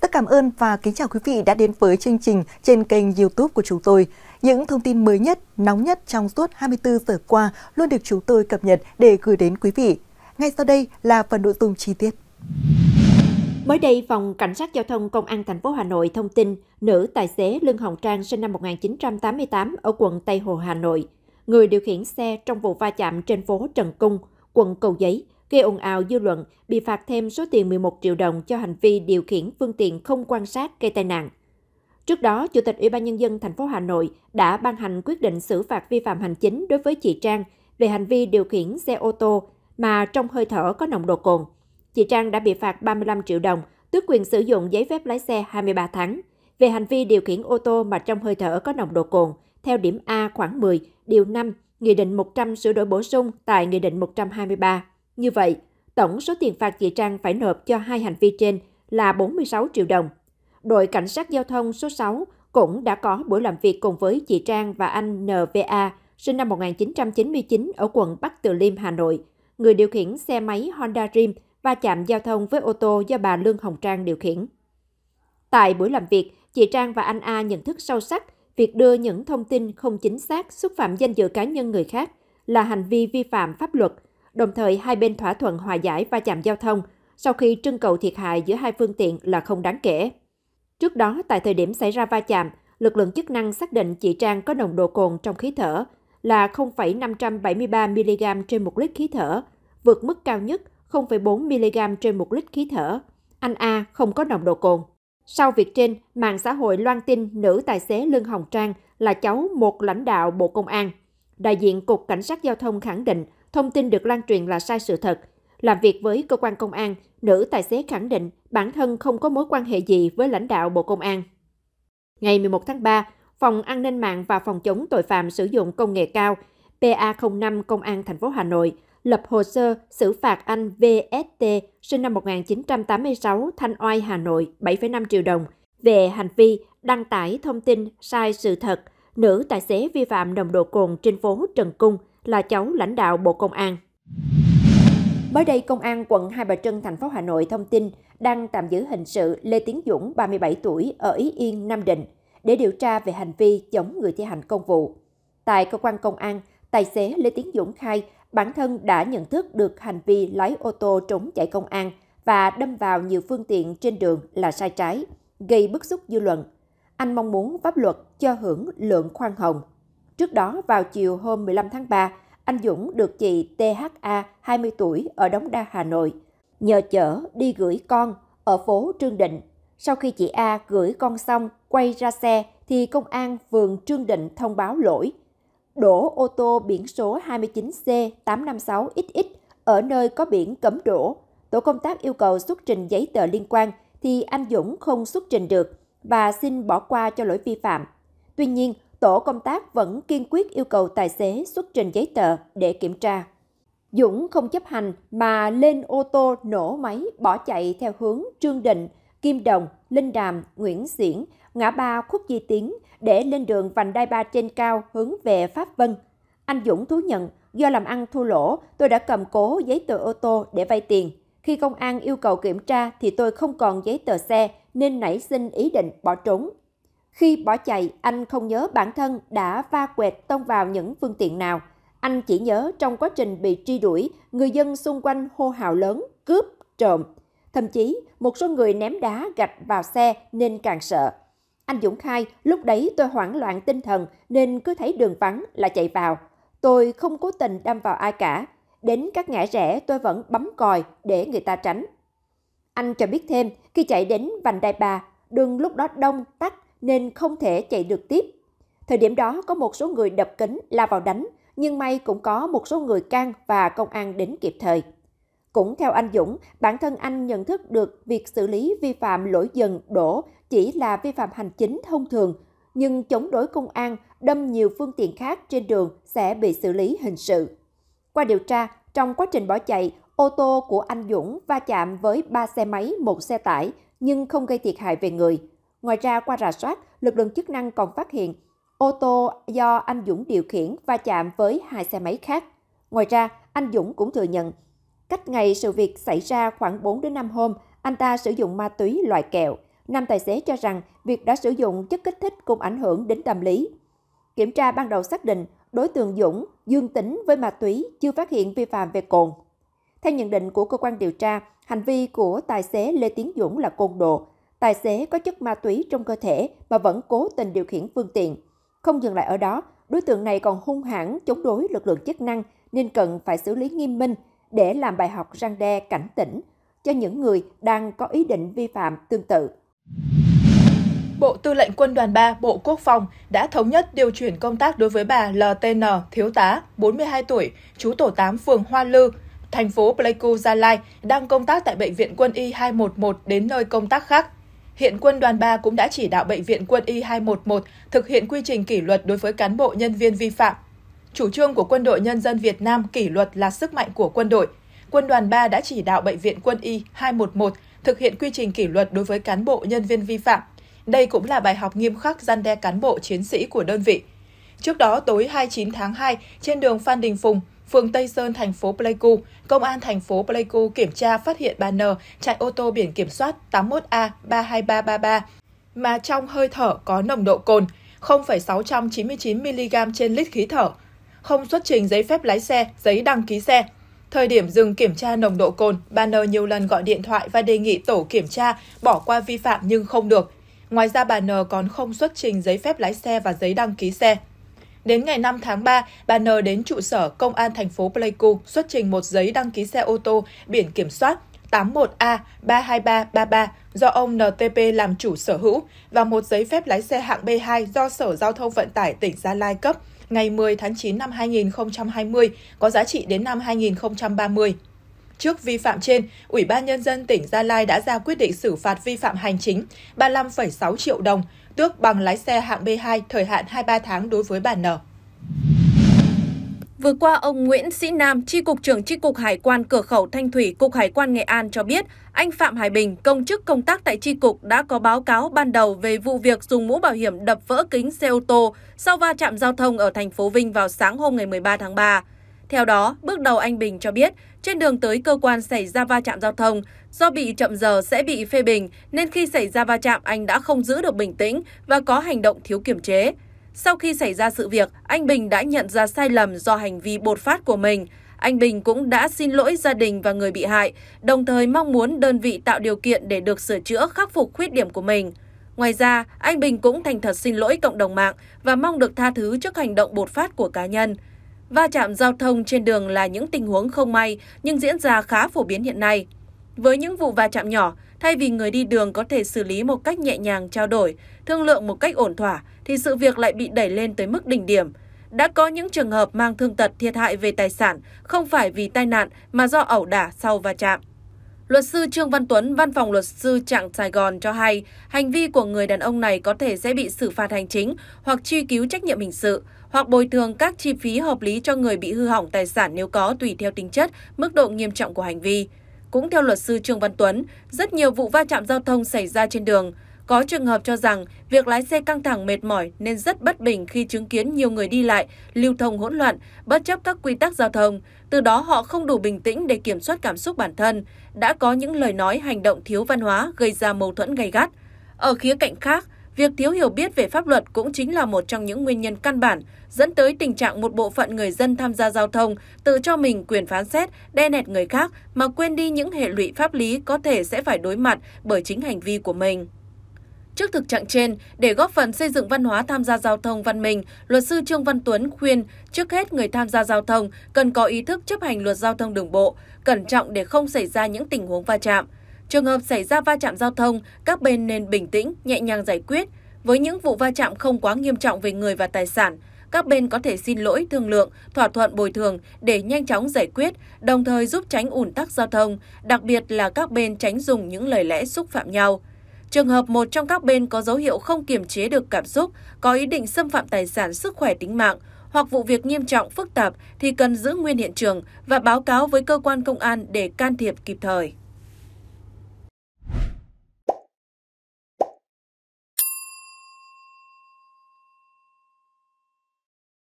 tất cảm ơn và kính chào quý vị đã đến với chương trình trên kênh YouTube của chúng tôi. Những thông tin mới nhất, nóng nhất trong suốt 24 giờ qua luôn được chúng tôi cập nhật để gửi đến quý vị. Ngay sau đây là phần nội dung chi tiết. Mới đây, Phòng Cảnh sát Giao thông Công an thành phố Hà Nội thông tin nữ tài xế Lương Hồng Trang sinh năm 1988 ở quận Tây Hồ, Hà Nội. Người điều khiển xe trong vụ va chạm trên phố Trần Cung, quận Cầu Giấy gây ồn ào dư luận, bị phạt thêm số tiền 11 triệu đồng cho hành vi điều khiển phương tiện không quan sát gây tai nạn. Trước đó, Chủ tịch Ủy ban Nhân dân thành phố Hà Nội đã ban hành quyết định xử phạt vi phạm hành chính đối với chị Trang về hành vi điều khiển xe ô tô mà trong hơi thở có nồng độ cồn. Chị Trang đã bị phạt 35 triệu đồng, tước quyền sử dụng giấy phép lái xe 23 tháng về hành vi điều khiển ô tô mà trong hơi thở có nồng độ cồn theo điểm A khoảng 10, điều 5, Nghị định 100 sửa đổi bổ sung tại Nghị định 123. Như vậy, tổng số tiền phạt chị Trang phải nộp cho hai hành vi trên là 46 triệu đồng. Đội Cảnh sát Giao thông số 6 cũng đã có buổi làm việc cùng với chị Trang và anh NVA, sinh năm 1999 ở quận Bắc Từ Liêm, Hà Nội, người điều khiển xe máy Honda Dream và chạm giao thông với ô tô do bà Lương Hồng Trang điều khiển. Tại buổi làm việc, chị Trang và anh A nhận thức sâu sắc việc đưa những thông tin không chính xác xúc phạm danh dự cá nhân người khác là hành vi vi phạm pháp luật – Đồng thời, hai bên thỏa thuận hòa giải va chạm giao thông sau khi trưng cầu thiệt hại giữa hai phương tiện là không đáng kể. Trước đó, tại thời điểm xảy ra va chạm, lực lượng chức năng xác định chị Trang có nồng độ cồn trong khí thở là 0,573mg trên 1 lít khí thở, vượt mức cao nhất 0,4mg trên 1 lít khí thở. Anh A không có nồng độ cồn. Sau việc trên, mạng xã hội loan tin nữ tài xế Lương Hồng Trang là cháu một lãnh đạo Bộ Công an. Đại diện Cục Cảnh sát Giao thông khẳng định Thông tin được lan truyền là sai sự thật. Làm việc với cơ quan công an, nữ tài xế khẳng định bản thân không có mối quan hệ gì với lãnh đạo Bộ Công an. Ngày 11 tháng 3, Phòng An ninh mạng và Phòng chống tội phạm sử dụng công nghệ cao PA05 Công an thành phố Hà Nội lập hồ sơ xử phạt anh VST sinh năm 1986 Thanh Oai Hà Nội 7,5 triệu đồng về hành vi đăng tải thông tin sai sự thật nữ tài xế vi phạm nồng độ cồn trên phố Trần Cung – là cháu lãnh đạo Bộ Công an. Mới đây, Công an quận Hai Bà Trưng, thành phố Hà Nội thông tin đang tạm giữ hình sự Lê Tiến Dũng, 37 tuổi, ở Ý Yên, Nam Định, để điều tra về hành vi chống người thi hành công vụ. Tại cơ quan công an, tài xế Lê Tiến Dũng khai bản thân đã nhận thức được hành vi lái ô tô trốn chạy công an và đâm vào nhiều phương tiện trên đường là sai trái, gây bức xúc dư luận. Anh mong muốn pháp luật cho hưởng lượng khoan hồng Trước đó, vào chiều hôm 15 tháng 3, anh Dũng được chị THA, 20 tuổi, ở Đống Đa, Hà Nội, nhờ chở đi gửi con ở phố Trương Định. Sau khi chị A gửi con xong, quay ra xe thì công an phường Trương Định thông báo lỗi. Đổ ô tô biển số 29C856XX ở nơi có biển cấm đổ. Tổ công tác yêu cầu xuất trình giấy tờ liên quan thì anh Dũng không xuất trình được và xin bỏ qua cho lỗi vi phạm. Tuy nhiên, tổ công tác vẫn kiên quyết yêu cầu tài xế xuất trình giấy tờ để kiểm tra. Dũng không chấp hành mà lên ô tô nổ máy bỏ chạy theo hướng Trương Định, Kim Đồng, Linh Đàm, Nguyễn Xiển, ngã ba Khúc Di Tiến để lên đường vành đai ba trên cao hướng về Pháp Vân. Anh Dũng thú nhận, do làm ăn thua lỗ, tôi đã cầm cố giấy tờ ô tô để vay tiền. Khi công an yêu cầu kiểm tra thì tôi không còn giấy tờ xe nên nảy sinh ý định bỏ trốn. Khi bỏ chạy, anh không nhớ bản thân đã va quẹt tông vào những phương tiện nào. Anh chỉ nhớ trong quá trình bị truy đuổi, người dân xung quanh hô hào lớn, cướp, trộm. Thậm chí, một số người ném đá gạch vào xe nên càng sợ. Anh Dũng khai, lúc đấy tôi hoảng loạn tinh thần nên cứ thấy đường vắng là chạy vào. Tôi không cố tình đâm vào ai cả. Đến các ngã rẽ tôi vẫn bấm còi để người ta tránh. Anh cho biết thêm, khi chạy đến vành đai bà, đường lúc đó đông, tắc, nên không thể chạy được tiếp. Thời điểm đó có một số người đập kính la vào đánh, nhưng may cũng có một số người can và công an đến kịp thời. Cũng theo anh Dũng, bản thân anh nhận thức được việc xử lý vi phạm lỗi dần đổ chỉ là vi phạm hành chính thông thường, nhưng chống đối công an đâm nhiều phương tiện khác trên đường sẽ bị xử lý hình sự. Qua điều tra, trong quá trình bỏ chạy, ô tô của anh Dũng va chạm với ba xe máy, một xe tải nhưng không gây thiệt hại về người. Ngoài ra, qua rà soát, lực lượng chức năng còn phát hiện ô tô do anh Dũng điều khiển va chạm với hai xe máy khác. Ngoài ra, anh Dũng cũng thừa nhận, cách ngày sự việc xảy ra khoảng 4 đến 5 hôm, anh ta sử dụng ma túy loại kẹo. Nam tài xế cho rằng việc đã sử dụng chất kích thích cũng ảnh hưởng đến tâm lý. Kiểm tra ban đầu xác định đối tượng Dũng dương tính với ma túy chưa phát hiện vi phạm về cồn. Theo nhận định của cơ quan điều tra, hành vi của tài xế Lê Tiến Dũng là côn đồ, tài xế có chất ma túy trong cơ thể mà vẫn cố tình điều khiển phương tiện. Không dừng lại ở đó, đối tượng này còn hung hãn chống đối lực lượng chức năng nên cần phải xử lý nghiêm minh để làm bài học răng đe cảnh tỉnh cho những người đang có ý định vi phạm tương tự. Bộ Tư lệnh Quân đoàn 3 Bộ Quốc phòng đã thống nhất điều chuyển công tác đối với bà LTN, thiếu tá, 42 tuổi, chú tổ 8 phường Hoa Lư, thành phố Pleiku, Gia Lai, đang công tác tại Bệnh viện Quân y 211 đến nơi công tác khác. Hiện quân đoàn 3 cũng đã chỉ đạo Bệnh viện quân y 211 thực hiện quy trình kỷ luật đối với cán bộ nhân viên vi phạm. Chủ trương của Quân đội Nhân dân Việt Nam kỷ luật là sức mạnh của quân đội. Quân đoàn 3 đã chỉ đạo Bệnh viện quân y 211 thực hiện quy trình kỷ luật đối với cán bộ nhân viên vi phạm. Đây cũng là bài học nghiêm khắc gian đe cán bộ chiến sĩ của đơn vị. Trước đó, tối 29 tháng 2, trên đường Phan Đình Phùng, phường Tây Sơn, thành phố Pleiku, Công an thành phố Pleiku kiểm tra phát hiện bà N, chạy ô tô biển kiểm soát 81A32333 mà trong hơi thở có nồng độ cồn 0,699mg trên lít khí thở, không xuất trình giấy phép lái xe, giấy đăng ký xe. Thời điểm dừng kiểm tra nồng độ cồn, bà N nhiều lần gọi điện thoại và đề nghị tổ kiểm tra bỏ qua vi phạm nhưng không được. Ngoài ra bà N còn không xuất trình giấy phép lái xe và giấy đăng ký xe. Đến ngày 5 tháng 3, bà N đến trụ sở Công an thành phố Pleiku xuất trình một giấy đăng ký xe ô tô biển kiểm soát 81A32333 do ông NTP làm chủ sở hữu và một giấy phép lái xe hạng B2 do Sở Giao thông Vận tải tỉnh Gia Lai cấp ngày 10 tháng 9 năm 2020 có giá trị đến năm 2030. Trước vi phạm trên, Ủy ban Nhân dân tỉnh Gia Lai đã ra quyết định xử phạt vi phạm hành chính 35,6 triệu đồng tước bằng lái xe hạng B2 thời hạn 23 tháng đối với bà N. Vừa qua, ông Nguyễn Sĩ Nam, Tri Cục trưởng Tri Cục Hải quan Cửa khẩu Thanh Thủy, Cục Hải quan Nghệ An cho biết, anh Phạm Hải Bình, công chức công tác tại Tri Cục đã có báo cáo ban đầu về vụ việc dùng mũ bảo hiểm đập vỡ kính xe ô tô sau va chạm giao thông ở thành phố Vinh vào sáng hôm ngày 13 tháng 3. Theo đó, bước đầu anh Bình cho biết, trên đường tới cơ quan xảy ra va chạm giao thông, do bị chậm giờ sẽ bị phê bình, nên khi xảy ra va chạm anh đã không giữ được bình tĩnh và có hành động thiếu kiểm chế. Sau khi xảy ra sự việc, anh Bình đã nhận ra sai lầm do hành vi bột phát của mình. Anh Bình cũng đã xin lỗi gia đình và người bị hại, đồng thời mong muốn đơn vị tạo điều kiện để được sửa chữa khắc phục khuyết điểm của mình. Ngoài ra, anh Bình cũng thành thật xin lỗi cộng đồng mạng và mong được tha thứ trước hành động bột phát của cá nhân. Va chạm giao thông trên đường là những tình huống không may nhưng diễn ra khá phổ biến hiện nay. Với những vụ va chạm nhỏ, thay vì người đi đường có thể xử lý một cách nhẹ nhàng trao đổi, thương lượng một cách ổn thỏa, thì sự việc lại bị đẩy lên tới mức đỉnh điểm. Đã có những trường hợp mang thương tật thiệt hại về tài sản, không phải vì tai nạn mà do ẩu đả sau va chạm. Luật sư Trương Văn Tuấn, văn phòng luật sư Trạng Sài Gòn cho hay, hành vi của người đàn ông này có thể sẽ bị xử phạt hành chính hoặc truy cứu trách nhiệm hình sự, hoặc bồi thường các chi phí hợp lý cho người bị hư hỏng tài sản nếu có tùy theo tính chất, mức độ nghiêm trọng của hành vi. Cũng theo luật sư Trương Văn Tuấn, rất nhiều vụ va chạm giao thông xảy ra trên đường, có trường hợp cho rằng việc lái xe căng thẳng mệt mỏi nên rất bất bình khi chứng kiến nhiều người đi lại, lưu thông hỗn loạn, bất chấp các quy tắc giao thông. Từ đó họ không đủ bình tĩnh để kiểm soát cảm xúc bản thân, đã có những lời nói hành động thiếu văn hóa gây ra mâu thuẫn gay gắt. Ở khía cạnh khác, việc thiếu hiểu biết về pháp luật cũng chính là một trong những nguyên nhân căn bản dẫn tới tình trạng một bộ phận người dân tham gia giao thông tự cho mình quyền phán xét, đe nẹt người khác mà quên đi những hệ lụy pháp lý có thể sẽ phải đối mặt bởi chính hành vi của mình. Trước thực trạng trên, để góp phần xây dựng văn hóa tham gia giao thông văn minh, luật sư Trương Văn Tuấn khuyên trước hết người tham gia giao thông cần có ý thức chấp hành luật giao thông đường bộ, cẩn trọng để không xảy ra những tình huống va chạm. Trường hợp xảy ra va chạm giao thông, các bên nên bình tĩnh, nhẹ nhàng giải quyết. Với những vụ va chạm không quá nghiêm trọng về người và tài sản, các bên có thể xin lỗi thương lượng, thỏa thuận bồi thường để nhanh chóng giải quyết, đồng thời giúp tránh ủn tắc giao thông, đặc biệt là các bên tránh dùng những lời lẽ xúc phạm nhau. Trường hợp một trong các bên có dấu hiệu không kiểm chế được cảm xúc, có ý định xâm phạm tài sản sức khỏe tính mạng, hoặc vụ việc nghiêm trọng phức tạp thì cần giữ nguyên hiện trường và báo cáo với cơ quan công an để can thiệp kịp thời.